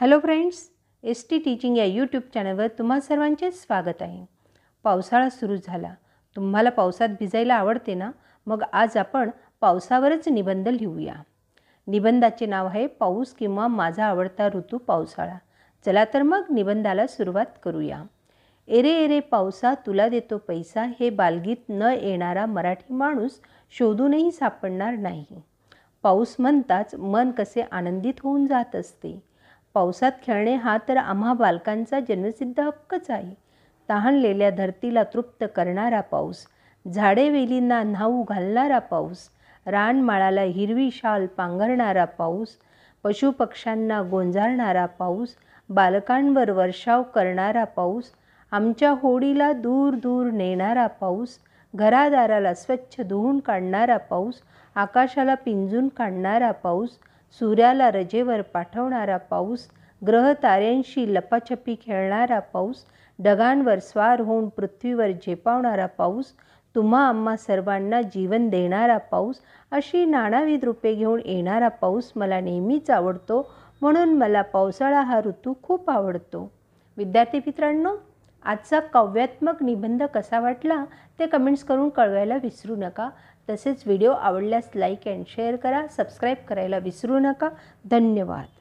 hello friends S T teaching या YouTube चॅनलवर तुम्हा सर्वांचे स्वागत आहे पावसाळा सुरू झाला तुम्हाला पावसात भिजायला आवडते ना मग आज आपण पावसावरच निबंध लिहूया निबंधाचे नाव आहे पाऊस किंवा माझा आवडता ऋतू पावसाळा चला तर मग निबंधाला सुरुवात करूया एरे एरे पावसा तुला देतो पैसा हे बालगीत न येणारा मराठी माणूस शोधूनही सापडणार नाही पाऊस म्हणताच मन कसे आनंदित होऊन जात असते पावसात खेळणे हा तर आम्हा बालकांचा जन्मसिद्ध हक्कच आहे तहानलेल्या धरतीला तृप्त करणारा पाऊस झाडे वेलींना न्हाऊ घालणारा पाऊस रानमाळाला हिरवी शाल पांघरणारा पाऊस पशुपक्ष्यांना गोंजाळणारा पाऊस बालकांवर वर्षाव करणारा पाऊस आमच्या होडीला दूर दूर नेणारा पाऊस घरादाराला स्वच्छ धुवून काढणारा पाऊस आकाशाला पिंजून काढणारा पाऊस सूर्याला रजेवर पाठवणारा पाऊस ग्रह ताऱ्यांशी लपाछपी खेळणारा पाऊस ढगांवर स्वार होऊन पृथ्वीवर झेपावणारा पाऊस तुम्हा आम्हा सर्वांना जीवन देणारा पाऊस अशी नानाविध रूपे घेऊन येणारा पाऊस मला नेहमीच आवडतो म्हणून मला पावसाळा हा ऋतू खूप आवडतो विद्यार्थी मित्रांनो आजचा काव्यात्मक निबंध कसा वाटला ते कमेंट्स करून कळवायला विसरू नका तसेच व्हिडिओ आवडल्यास लाईक अँड शेअर करा सबस्क्राईब करायला विसरू नका धन्यवाद